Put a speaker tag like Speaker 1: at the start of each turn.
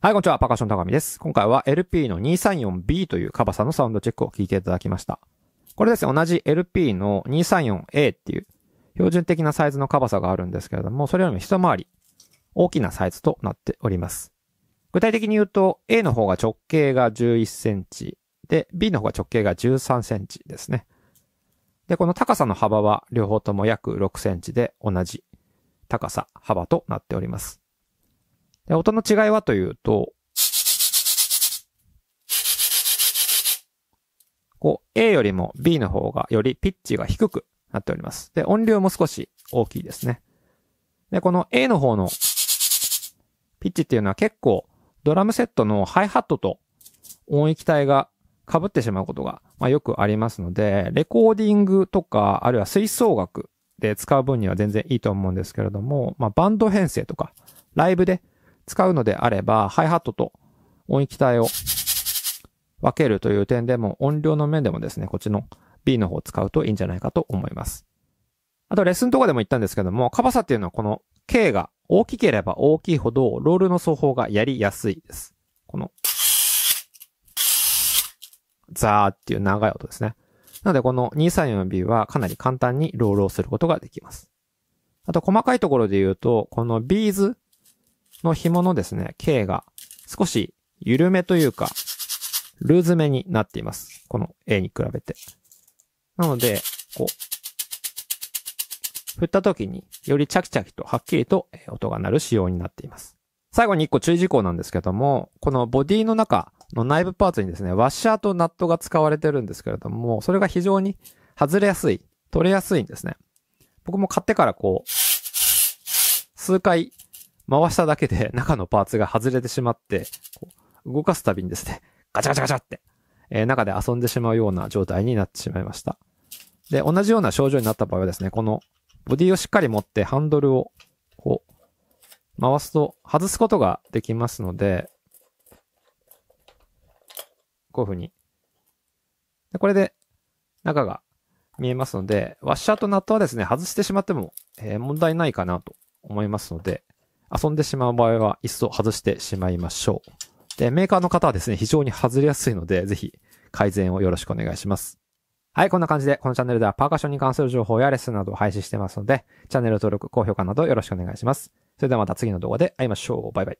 Speaker 1: はい、こんにちは。パカッション高見です。今回は LP の 234B というカバサのサウンドチェックを聞いていただきました。これですね、同じ LP の 234A っていう標準的なサイズのカバサがあるんですけれども、それよりも一回り大きなサイズとなっております。具体的に言うと、A の方が直径が11センチ、で、B の方が直径が13センチですね。で、この高さの幅は両方とも約6センチで同じ高さ、幅となっております。で、音の違いはというと、こう、A よりも B の方がよりピッチが低くなっております。で、音量も少し大きいですね。で、この A の方のピッチっていうのは結構ドラムセットのハイハットと音域帯が被ってしまうことが、まあ、よくありますので、レコーディングとか、あるいは吹奏楽で使う分には全然いいと思うんですけれども、まあ、バンド編成とか、ライブで使うのであれば、ハイハットと音域帯を分けるという点でも、音量の面でもですね、こっちの B の方を使うといいんじゃないかと思います。あと、レッスンとかでも言ったんですけども、カバサっていうのはこの K が大きければ大きいほど、ロールの奏法がやりやすいです。この、ザーっていう長い音ですね。なので、この 234B はかなり簡単にロールをすることができます。あと、細かいところで言うと、このビーズの紐のですね、K が少し緩めというか、ルーズめになっています。この A に比べて。なので、こう、振った時によりチャキチャキとはっきりと音が鳴る仕様になっています。最後に1個注意事項なんですけども、このボディの中の内部パーツにですね、ワッシャーとナットが使われてるんですけれども、それが非常に外れやすい、取れやすいんですね。僕も買ってからこう、数回回しただけで 中のパーツが外れてしまって、動かすたびにですね、ガチャガチャガチャって、えー、中で遊んでしまうような状態になってしまいました。で、同じような症状になった場合はですね、このボディをしっかり持ってハンドルをこう回すと外すことができますので、こういうふうに。でこれで中が見えますので、ワッシャーとナットはですね、外してしまっても、え問題ないかなと思いますので、遊んでしまう場合は、いっそ外してしまいましょう。で、メーカーの方はですね、非常に外れやすいので、ぜひ改善をよろしくお願いします。はい、こんな感じで、このチャンネルではパーカッションに関する情報やレッスンなどを配信してますので、チャンネル登録、高評価などよろしくお願いします。それではまた次の動画で会いましょう。バイバイ。